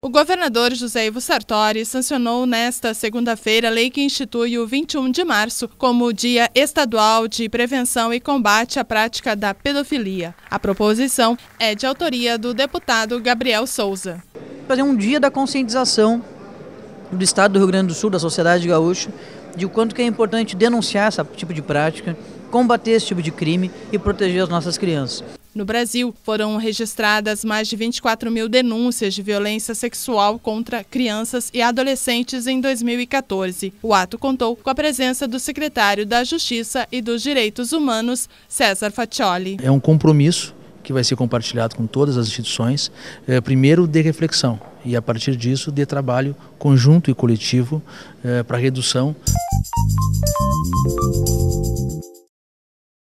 O governador José Ivo Sartori sancionou nesta segunda-feira a lei que institui o 21 de março como Dia Estadual de Prevenção e Combate à Prática da Pedofilia. A proposição é de autoria do deputado Gabriel Souza. Fazer um dia da conscientização do Estado do Rio Grande do Sul, da sociedade gaúcha, de o quanto que é importante denunciar esse tipo de prática, combater esse tipo de crime e proteger as nossas crianças. No Brasil, foram registradas mais de 24 mil denúncias de violência sexual contra crianças e adolescentes em 2014. O ato contou com a presença do secretário da Justiça e dos Direitos Humanos, César Faccioli. É um compromisso que vai ser compartilhado com todas as instituições, é, primeiro de reflexão e a partir disso de trabalho conjunto e coletivo é, para redução.